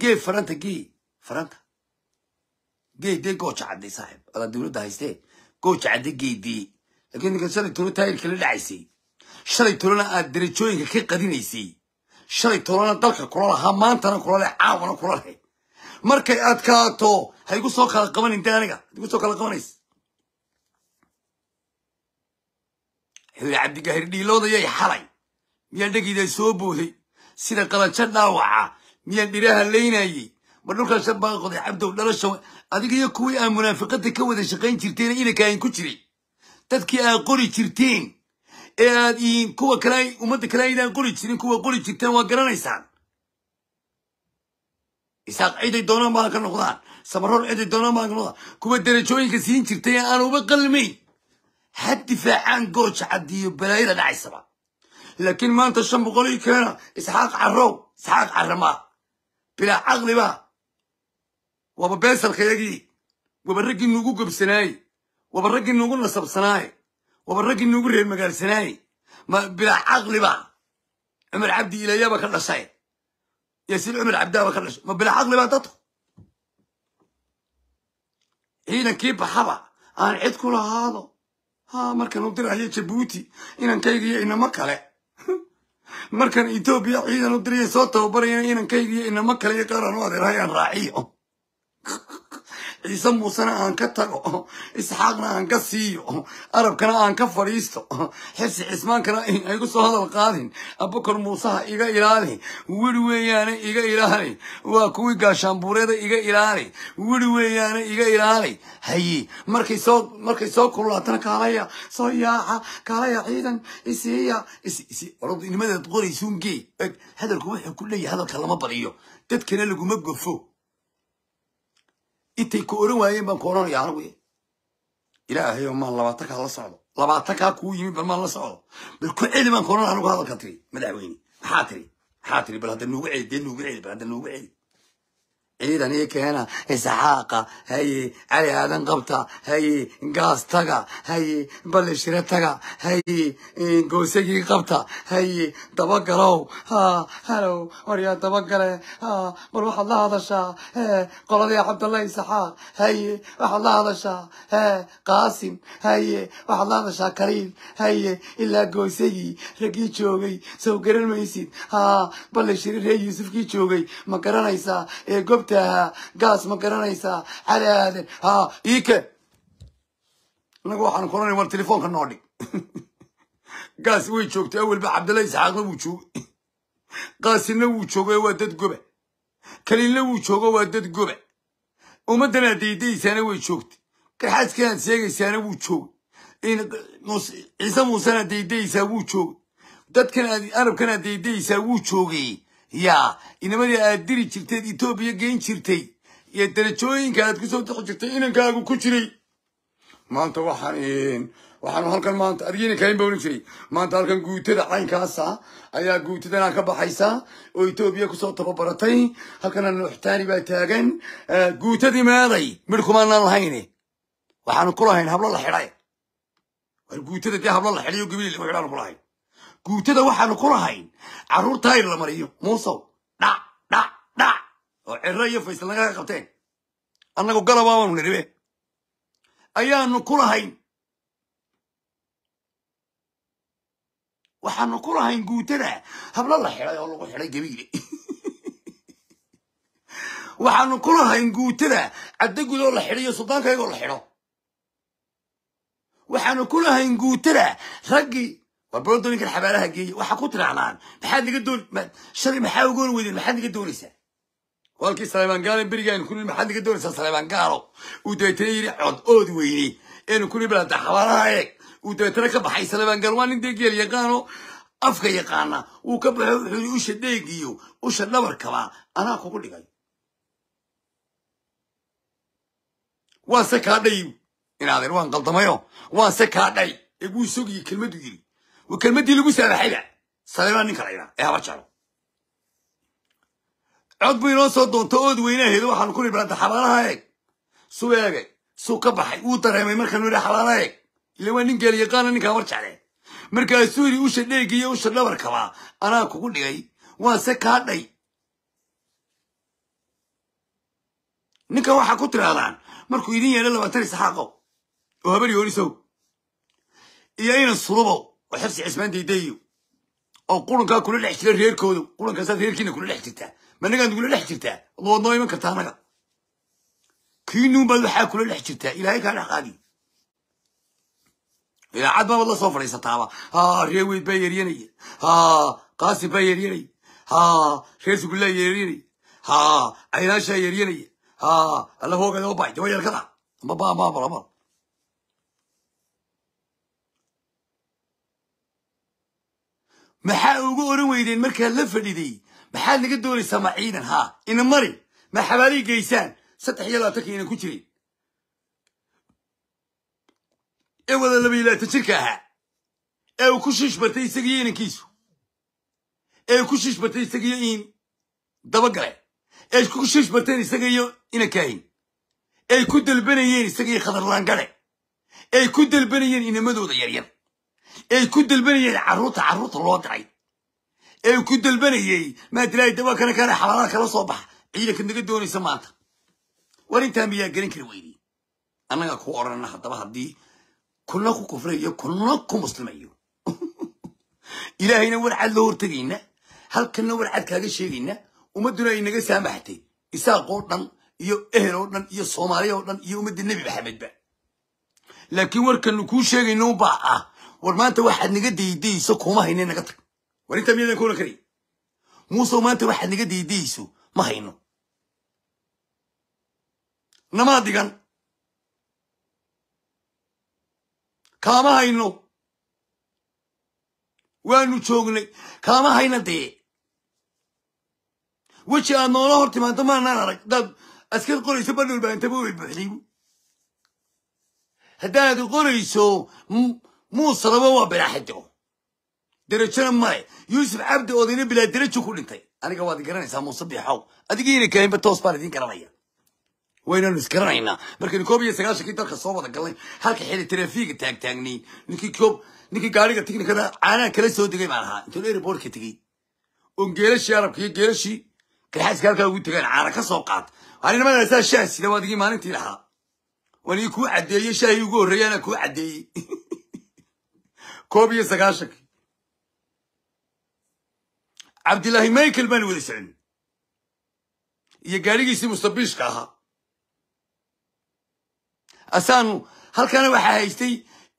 gee faranta gee faranta geedee gooja cadday saaxib adaa dowladda haystee gooja cadde geedee ninkan shalay tolo taayirkala dhacaysay shalay tolona ah, aad darajooyinka ka qadinaysay shalay tolona dalka kula lahaa maantana kula caawana kula markay adkaato ha igu soo kala qabanin de aniga had soo kala qabanays xuri cabdigahir dhiiloodayay xalay miyaa dhegaydaa soo booday sida qalanjo dhaawaca miyaa dhiraha laynayey ma dhulkan shabaqoday cabdow dhalasha adiga iyo kuwii aa munaafiqada ka wada shaqayn jirteen inakaan ku jirin dadkii aa qori jirteen ee aad kuwa kale ummadda kale aydaan qori jirin kuwa qori jirteen waa garanaysaan isaaq ciday doonaan baa ka noqdaan samaroor ciday doonaan baa ka noqdaan kuwa darajooyinka siin jirtay aan uba qalmayn ha difaacaan gooja cadiyo balaayada dhacaysaba laakiin maanta shan boqol ii keena isxaaq carow isxaaq caramaa bilaa caqliba waaba beesalkayagii waba raggii nuugu gobsanaaye waba raggii nuugu nasabsanaaye waba raggii nuugu reer ma bilaa caqliba cumar cabdi ilayaba ka dhashay yaasiin cumar cabdaaba ka dhashay ma bilaa caqliba dadku ciidankii baxaba aan cid ku lahaado ha markaan u diraayo jabuuti inankaygiyo inamo kale markaan etoobiya ciidan u diraya soo tababarayana inankaygiyo inamo kale iyo qaar aan u adeerhayaan raaciyo ciise muusena aan ka tago isxaaqna aan ka siiyo arabkana aan ka fadhiisto xirsi cismaankana igu soo hadal qaadin abukar muuseha iga ilaali weli weeyaane iga ilaali waa kuwii gaashaanbuureeda iga ilaali weli weeyaane iga ilaali haye markay soo markay soo kululaatana kaalaya soo yaaxa kaalaya ciidan isiiya ornimadeed qoraysuun gee hadalku wuxuu ku leeyahay hadalka lama badiyo dadkana laguma gofo intay ku oran waayeen baan ku oranaya anigu ilaahay oo maan labaatankaa la socdo labaatankaa kuu yimi bal maan la socdo bal ku celi baan ku oran anigu hadalkan tiri madaxweyne maxaa tiri maxaa tiri bal hadda nuugu celi dee nuugu celi bal hadda nuugu celi ciidan ii keena isxaaqa haye cali aadan qabta haye gaas taga haye balle shira taga haye goosagii qabta haye dabagalow halow waryaa dabagale bal waxaad la hadashaa qoladii cabdullahi isxaaq haye waxaad la hadashaa qaasim haye waxaad la hadashaa kaliil haye ilaa goosagii raggii joogay sow garan maysid ha balle shiri ree yuusufkii joogay ma garanaysaa ee gobta ogtaha gaas ma garanaysaa cali aadan ha ike inaga waxaan kulanay war telefoonka noo dhig gaas way joogtay awelba cabdalla isxaaqna wuu joogay kaasinna wuu joogo waa dad goba kalinna wuu joogo waa dad goba ummaddan aad way joogtay garxaaskanaad sheegaysaana wuu joogay ciise muusena aad daydaysaa wuu joogay dadkan aad arabkan aad daydaysaa wuu joogay ya inamadii e, aad diri jirteed etoobiya geyn jirtay iyo darajooyinka aad kusoo dixi jirtay inankaagu ku jiray maanta waxaan waxaan halkan maanta adigini karin baa oran jiray maanta halkan guutada caynkaasa ayaa guutadana ka baxaysa oo etoobiya kusoo tababaratay halkana nuuxtaani baa taagan e, guutadii meeday midh kumaanaan lahayn waxaanu ku lahayn hablo la xidhay war guutada dee hablo la xidhay oo gabilii lagu xidhaanu ku lahayn guutada waxaanu ku lahayn carruurta la mariyo muusow dhac dhac dhac oo cirro iyo faysalnagaga qabteen annagu galabaabaanu niribe ayaanu ku lahayn waxaanu ku lahayn guutada hablo la xiday oo lagu xidhay gabiile waxaanu ku lahayn guutada caddagud oo la xidhayo suldaankaygoo la xidho waxaanu ku lahayn guutada raggii balban doolinkan xabaalaha ku tiraacdaan maxaad naga doon shalay maxaa ugoon ood weyne eenu ka baxay afka yaqaana wuu ka baxo usha dheegiyo usha dhigay waan se kaa dhay waan qaldamayo waan se kaa dhay ee wuu yidhi kelmadii lagu saadaxayba saleebaa nin kalaynaa ee haba jeclo cod buu inoo soo doonto ood weynaaheedu waxaanu ku niblanta xabaalaha eeg suu eegay suu ka baxay wuu dareemay markaanu idhi xabaalaha eeg ila waa nin geeli yaqaana ninkaa war jeclee markaasuu yidhi usha dheegi iyo usha dhabarkabaa anaa kugu dhigay waanse kaa dhay ninkan waxaa ku tirahdaan markuu idin yeedha labaatan isxaaqow oo habari hoon iyo inan sulubow oo xabsi cismaan daydayo oo qurankaa kula dhex jira reerkooda qurankaasaad reerkiina kula dhex jirtaa managaa kula dhex jirtaa waad noo iman kartaa anaga kiinuun baad waxaa kula dhex jirtaa ilaahay kaa dhex qaadi idaacad baabad la soo fadhiisataaba ha reer weyd baa yeryanaya ha qaasib baa yeryanaya ha reer sugullaa yeryanaya ha caynaashaa yeryanaya ha alla hoogada oo baay jawa yarkada amba baamaabalabal maxaa ugu oran weydeen markaa la fadhiday maxaad naga doonaysaa ma ciidan haa ina mari ma xabaalii geysaan saddex iyo labaatanka inan ku jirin ee wada laba labaiyo labaatan jirka ahaa ee uu ku shiish bartay isagiyo inankiisu ee uu ku shiishbartay bartay isagiyo in dabagale ee ku shiish barteen isagayo inankaahin ay ku dalbanayeen isagiyo khadarlaangale ay ku dalbanayeen inamadooda yaryar ee ku dalbanayeen caruurta caruurta loo diray ee ku dalbanayey maadilaahi dawaa kana kaana kala soo baxa ciidanka naga doonaysa maanta war intaa miyaa gelin kari weyni annagaa ku odhanana haddaba haddii kuna ku kufrayo kuna ku muslimayo ilaahayna warcad loo hortegayna halkanna warcad kaaga sheegayna ummadduna ay naga saamaxtay isaaq oo dhan iyo ehel oo dhan iyo soomaaliya oo dhan iyo ummadda nebi maxamedba laakiin warkanu kuu sheegayno unbaa ah war maanta waxaad naga daydayeyso kuma hayne naga tag war intaa miyadan kuna kariy muusew maanta waxaad naga daydayeyso ma hayno namaa digan kaama hayno waanu joognay kaama hayna dee weji aad noola hor timaanto maanaan arag hadaad askar qorayso badhowl baa intaba way buuxday haddaad qorayso muuse laba waa bilaaxijo derajona maye yuusuf cabdi odina bilaa derajo ku dhintay aniga waad garanaysaa muuse biixow adigiina kainba toos baan idiin garanaya waynaanu isgaranaynaa markaynu koob iyo sagaashankii dalka soo wada galnay halka xili trafiga taagtaagniy ninkii koob ninkii gaariga tiknikada caanaha kala soo degay baan ahaa intuu airbortka tegey oon geelashii arabka iyo geelashii garxaaska halkaa ugu tegeen caana ka soo qaat arinimadaasa shaah sida waadigii maalintii lahaa waan ii kuu caddeeyey shaahii ugu horreeyaana kuu caddeeyey koob iyo sagaashankii cabdilaahi michael baan wada sicin iyo gaadhigiisii mustabiishka ahaa asaanu halkaana waxaa haystay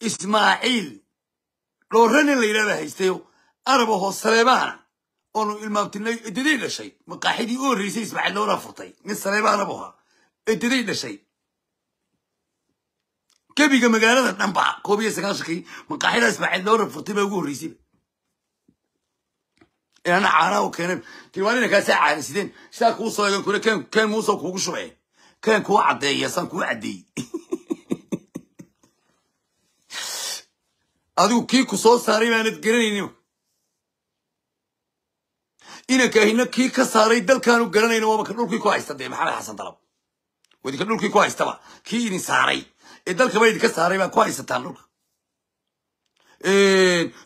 ismaaciil dhoorre nin la yidhahda haystayo arab ahoo saleebaana oonu ilmaamtinay edaday dhashay maqaaxidii u horraysay ismaaciil dhoora furtay nin saleebaana bu ahaa edaday dhashay gebiga magaalada dhanba koob iyo sagaashankii maqaaxidaas ismaaciil loo rafurtay baa ugu horreysayba inana caanaa u keeneen diiwaanina kaasaa caanisideen saa kuu soo eegan kuna keen keen muusoo kuugu shubeen keen kuu caddeeya saan kuu caddeeyey adigu kii kusoo saaray baanad garanaynin inankahina kii ka saaray dalkaanu garanayno waaba ka dhulkii ku haysta dee maxamed xasan dalab wadinka dhulkii ku haystaba kii idin saaray ee dalkaba idinka saaray baa ku haysataan dhulka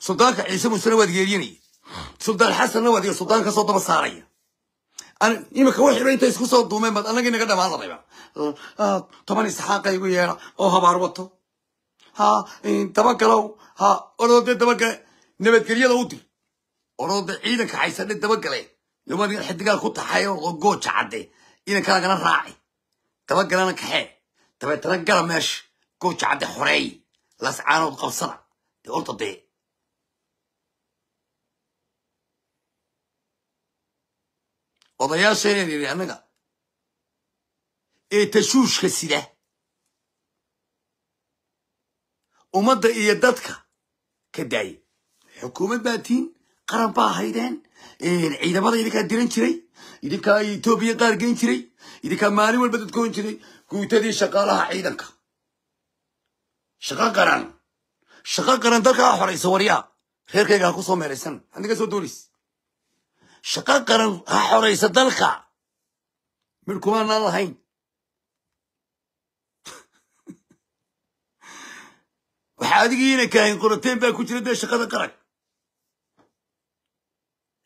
suldaanka ciise muusena waad geeriyanaya suldaan xasanna waad suldaan kasoo daba saaraya iminka waxiiba intay isku soo duumeen baad annaga inaga dhamaan larayba toban isxaaqaygu yeedha oo habaar wato ha dabagalow ha orodee dabagale nabadgelyada u dir orode ciidanka xaysadhe dabagale yomadin xidigaal ku taxayo oo gooja cadde idankaagana raaci dabagalana kaxee dabeetana gala meesha gooja cadde xoreey lascaanood qabsana de horta dee odayaasheeneen yidhi annaga ee tashuushka sida ummadda iyo dadka ka daaya xukuumad baa tihiin qaran baa haydeen ciidamada idinkaa diran jiray idinkaa etoobiya qaar geyn jiray idinkaa maalin walba dadkoon jiray guutadii shaqaalaha ciidanka shaqo qaran shaqo qaran dalka dalkaa xorayso waryaha reerkayga ha ku soo meeraysan hadniga soo doonis shaqo qaran ha xorayso dalka mir kumaanaan lahayn waxaa adigiina kaahin qorateen baa ku jira dee shaqada qarag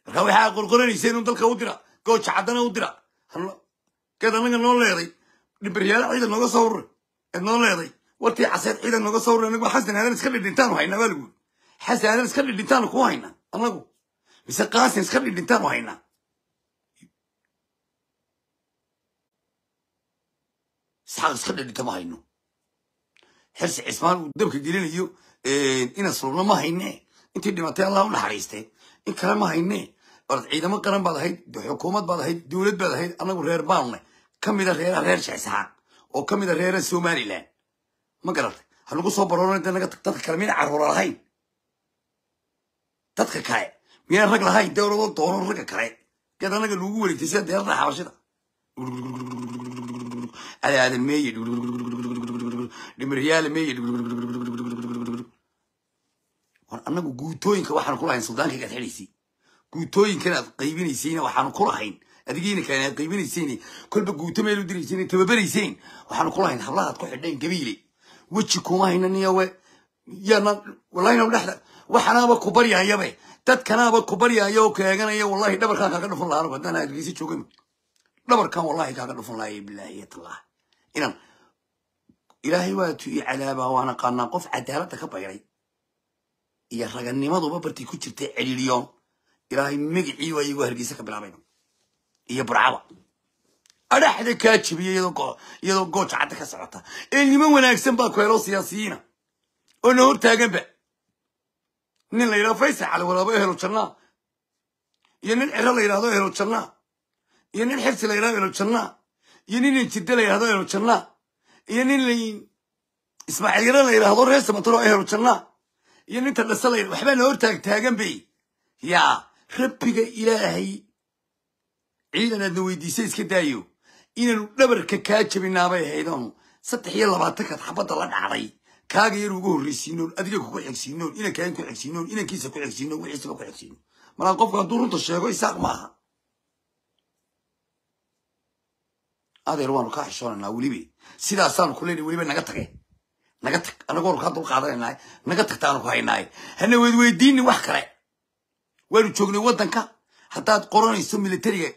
markaa waxaa qorqoranaysa inuu dalka u dira gooja caddana u dira geed annaga noo leeday dhibbaryaala ciidan nooga soo ururay eed noo leeday warkii caseed ciidan noga soo anagu xasan aadan iska dhidhintaanu haynaa waa lagu xasan aadan iska dhidhintaanu ku haynaa anagu mise qaasin iska dhidhintaanu haynaa isxaaq iska dhidhinta ma hayno xirsi cismaan uu dabka gelinayo inaad sulubna ma haynee intii dhimatay allah u naxariistay in kale ma haynee orad ciidamo qaran baad ahayd xukuumad baad ahayd dowlad baad ahayd anagu reer baanune ka mida reeraha reer sheexsaxaaq oo ka mida reeraha somalilan ma garatay halagu soo baroora inta naga dadka kale miyna caruura lahayn dadka kale miyaan rag lahayn dee oa doono ragga kale geed anaga lagu wareegtay sida deerada xabashida adaada meeye dhimiryaala meeye war annagu guutooyinka waxaanu ku lahayn suldaankaga ad xidhaysay guutooyinkana aad qaybinaysayna waxaanu ku lahayn adigiina kale aad qaybinaysayna kolba guuto meel u diraysayn tababarayseen waxaanu ku lahayn hablahaad ku xidhayn gabiile weji kuma haynaniya we yana wallaahina dhexda waxanaaba ku baryahayabe dadkanaaba ku baryaaya oo kaeeganaya wallahi dhabarkaan kaaga dhufan laha anigu haddaan adgeysi joogami dhabarkan wallahi kaaga dhufan lahaya bilaahiyatlah inaan ilaahay waatu i cadaabaa waana qaanaa qof cadaaladda ka bayray iyo raganimaduba bartii ku jirtay celiiliyoon ilaahay magicii waa iyagu hargeysa ka bilaabayn iyo burcaba adhaxda kaa jabiya iyadoo gooja cadda ka socota ee niman wanaagsan baa helo siyaasiyiina oo na hortaaganba nin la yidhahdo faysal cali walaabo ehelo jannaa iyo nin ciro la yidhahdo ehelo jannaa iyo nin xibsi la yidhahdo ehelo jannaa iyo nin injirde la yidhahdo ehelo jannaa iyo nin ismaaciil yaro la yidhahdo reer samatoro ehelo jannaa iyo ninta dhase la waxbaa na hortaag taagan bay yaa rabbiga ilaahay ciidan aadna weydiisa iska daayo inaanu dhabarka kaa jabinaabay ahaydanu saddex iyo labaatankaad xabadda la dhacday kaaga yar ugu horreysiinoon adiga kuku xigsiinoon inankaan ku xigsiinoon inankiisa ku xigsiinoon wixiisaba ku xigsiino markaa qofku hadduu runta sheego isaaq maaha adeer waanu kaa xishoonaynaa welibe sidaasaanu ku leenahy weliba naga tage naga tag annagu waanu kaa dulqaadanaynaay naga tagtaanu ku haynaaye hana weed weydiini wax kale waanu joognay waddanka haddaad qoranayso militariga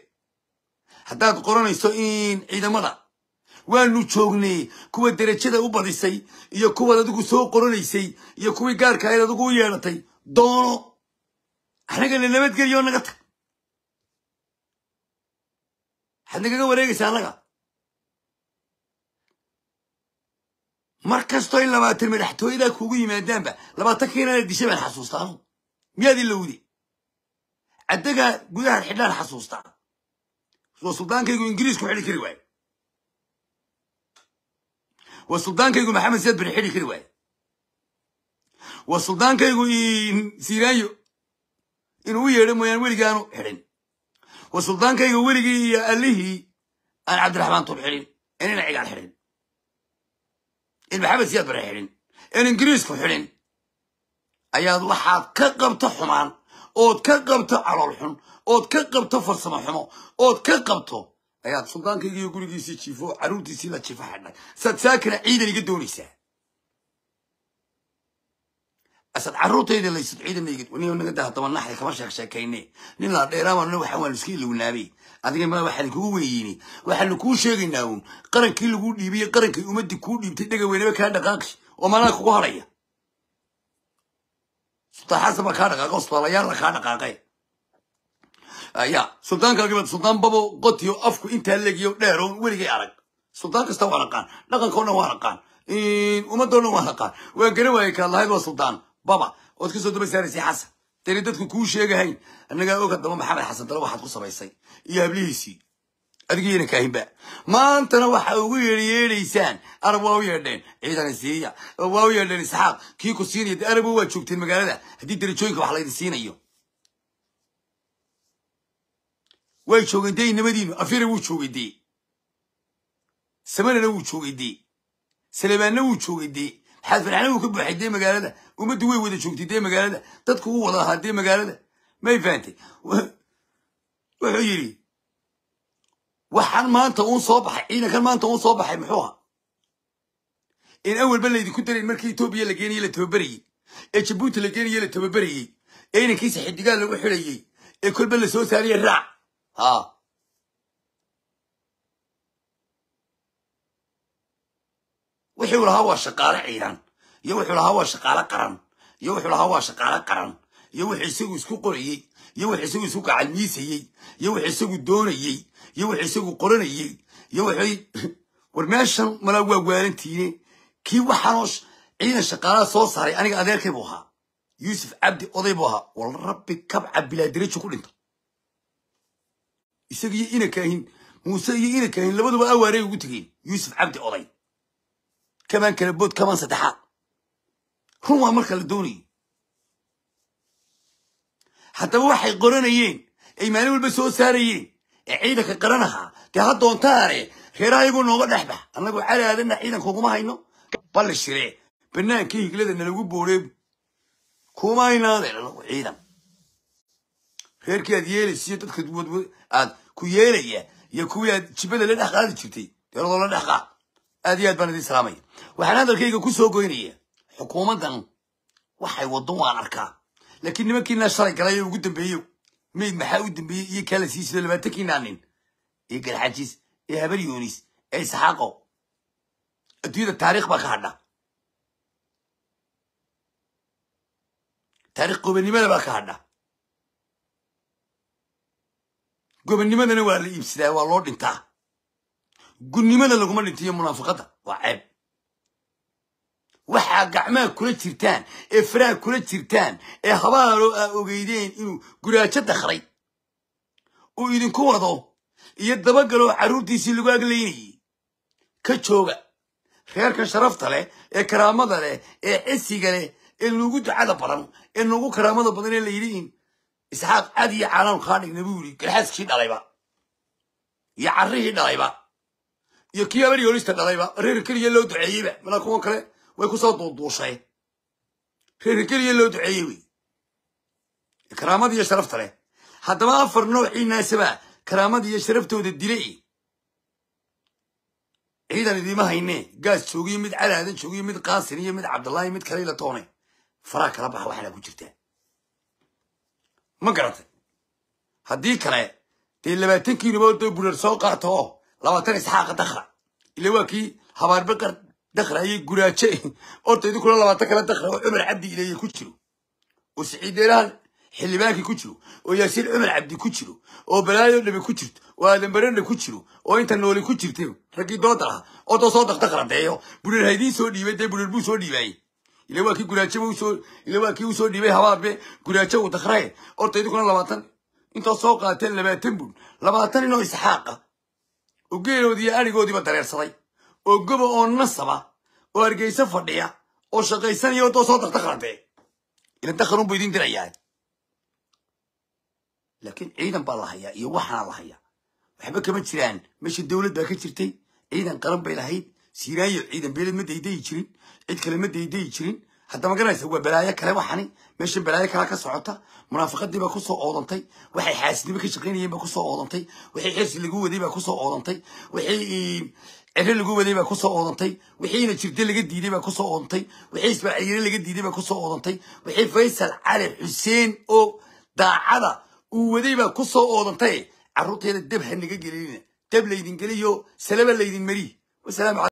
haddaad qoranayso in ciidamada waanu joognay kuwa derajada u badisay iyo kuwaad adigu soo qoranaysay iyo kuwii gaarka ahayd adigu u yeelatay doono annagana nabadgelyo naga tag waxaad nagaga wareegaysa annaga mar kastoo in labaatan madaxtooyadaa kuugu yimaadaanba labaatan kiinana disha baan xasuusta miyaad ila wdi caddagaa gudahaad xidhaan xasuustaa waa suldankaygu ingiriis xidhi kari waaye wa suldaankaygu maxamed seed bari xidhi kari waaye wa suldaankaygu siraanyo inuu u yeedho mooyaan weligaanu xidhin wa suldaankayga weligii iyo allihii aan cabdiraxmaan tub xidhin inina cigaal xidhin in maxamed siyaad bare xidhin in ingiriisku xidhin ayaad waxaad ka qabto xumaan ood ka qabto calool xun ood ka qabto farsamo xumo ood ka qabto ayaad suldaankaygaiyo gurigiisii jiifo caruurtiisii la jiifa xidhay saad ciidan iga doonaysaa asad caruurtayda laysid ciidanaga daa dabanaxda kama sheeksheekayne nin la dheeraamana waxaan waan iska ilownaabay adiga ma waxaan kugu weyeyni waxaanu kuu sheegaynaa uun qarankii laguu dhiibiyey qarankii ummaddii kuu dhiibtay dhega weynaba kaa dhaqaaqi oo manaa kugu hadhaya sultaan xasan baa kaa dhaqaaqa osbaalayaalla kaa dhaqaaqe Ah, ya suldaankaagibad suldaan babow qotiyo afku intaa legiyo dheerow weligay arag suldaan kasta waa naqaan dhaqanka o dhan waa naqaan ummaddo dhan waa naqaan waan garan waayey kaad lahayd waa suldaan baba ood kasoo daba saaraysay xasan dani dadku kuu sheegahayn annagaa og haddaba maxamed xasan dala waxaad ku samaysay iyo hablihiisii adigiyana kaahinba maantana waxa ugu yeeryeedhaysaan arab waa u yeedheen ciidana siiya waa u yeedheen isxaaq kii ku siinaya de waa joogteen magaalada haddii derajooyinka wax laydin siinayo way joogantay nabadiinu afire wuu joogayday samarana wuu joogayday salebaanna wuu joogayday maxaad farxna wuu ka buuxay dee magaalada ummaddu way wada joogtay dee magaalada dadku u wada ahaa dee magaalada may fahantay wuxuu yidhi waxaan maanta uun soo baxay ciidankan maanta uun soo baxay muxuu aha in awalba laydinku darayn markii etoobiya la geenaye la tababerayey ee jabuuti la geenaye la tababerayey ee inankii saxiibdigaal lagu xidhayey ee kolba lasoo soo raac haa wuxuu lahaa waa shaqaale ciidan iyo wuxuu lahaa waa shaqaale qaran iyo wuxuu lahaa waa shaqaale qaran iyo wuxuu isagu isku qorayey iyo wuxuu isagu isku gacalmiisayey iyo wuxuu isagu doonayey iyo wuxuu isagu qoranayey iyo wuxuu war meeshan malaa waa waalantiine kii waxaanoo ciidan shaqaalaha soo saaray aniga adeerkay buu ahaa yuusuf cabdi oday buu ahaa wal rabbi kabca bilaadiraju ku dhinto isagiyo inakaahin muuse iyo inakaahin labaduba awaaray ugu tegeen yuusuf cabdi oday kamaan kalabood kamaan saddexaad run waa marka la doonayo haddaba waxay qoranayeen ay maalin walba soo saarayeen ee ciidanka qaranahaa dee ha doontaare reeraha iyagoo nooga dhexba annagu cali aadanna ciidanka uguma hayno balli shiree bannaankii higlada nalagu booree kuma haynaadeen anagu ciidan reerkii aad yeelaysiyo dadka aad ku yeelaya iyo kuwii aad jibada la dhex qaadi jirtay deeradoo la dhex qaad aad iyo aad baan idin salaamaya waxaan hadalkayga kusoo goynaya xukuumaddan waxay waddo waan arkaa laakiin nimankiina shalay galay ugu dambeeyo mayd maxaa u dambeeyey iyo kaala sii sido labaatankiinaa nin iyo galxajiis iyo habar yunis ee isxaaqo adduunyada taariikh baa ka hadha taarikh qobanimada baa ka hadha gobonimadana waa la iibsadaa waa loo dhintaa gunnimada laguma dhintiyo munaafiqadda waa ceeb waxaa gacmaa kula jirtaan ee faraa kula jirtaan ee habaalo aa ogeydeen inuu guraajo dakhray uu idinku wado iyo dabagaloo carruurtiisii lagu aglaynayey ka jooga reerka sharafta leh ee karaamada leh ee cisiga leh ee nugu ducada badan ee nugu karaamada badan ee la yidhihin isxaaq cad iyo caanaan kaa dhigna buu yidhi galxaaskii dhalayba iyo carihii dhalayba iyo kii abaryoolista dhalayba reer keliya loo duceeyeyba mana kuwan kale way kusoo soo duuduusheen reer keliya loo duceeyey wey karaamada iyo sharafta leh haddaba afar noocii naasaba karaamada iyo sharaftooda dilay ciidan idiima hayne gaas joogiyo mid calaadan joogiyo mid qaasin iyo mid cabdullaahi mid kale ila toonay faraa kala baxa waxaana ku jirtaa ma garatay haddii kale dee labaatan kiiloboodoo burar soo qaato oo labaatan isxaaqa dakhra ila waa kii habaarbaqar dakra iyo guraaje horta idinkuna labaatan kale dakhra oo cumar cabdi ileeye ku jiro oo siciideelahan xildhibaanki ku jiro oo yaasiin cumar cabdi ku jiro oo balaayo dhabi ku jirto oo aadanbarena ku jiro oo inta nooli ku jirtay raggii dooda lahaa oo doo soo daqdaqradeeyo burar haydiin soo dhiibay dee burer buu soo dhiibaayey ila waa kii guraajoba usoo ila waa kii usoo dhiibay habaabe guraajow dakhraye horta idinkuna labaatan intoo soo qaateen labaatan bun labaatan inoo isxaaqa oo geeloodii iyo arigoodiiba dareersaday oo goba oo nasaba oo hargeyse fadhiya oo shaqaysanaya oo doo soo dardakhrade ila dakharunbu idin dirayaa laakiin ciidan baa la hayaa iyo waxaana la hayaa waxba kama jiraan meesha dowlad baa ka jirtay ciidan qaran bay lahayd siiraayo ciidan beeled ma daydayi jirin cid kale ma daydayi jirin hadda magaranaysa waa balaayo kale waxani meesha balaayo kalaa ka socota munaafaqadii baa kusoo oodantay waxay xaasidnimo ka shaqaynayeen baa kusoo oodantay wixii xirsi lagu waday baa kusoo oodantay wixii cere lagu waday baa kusoo oodantay wixiina jirde laga diiday baa kusoo oodantay wixii ismaaciire laga diiday baa kusoo oodantay wixii faysal cali xuseen oo daacada uu waday baa kusoo oodantay caruurteeda deb ha naga gelina deb laydin geliyo salaba laydin mari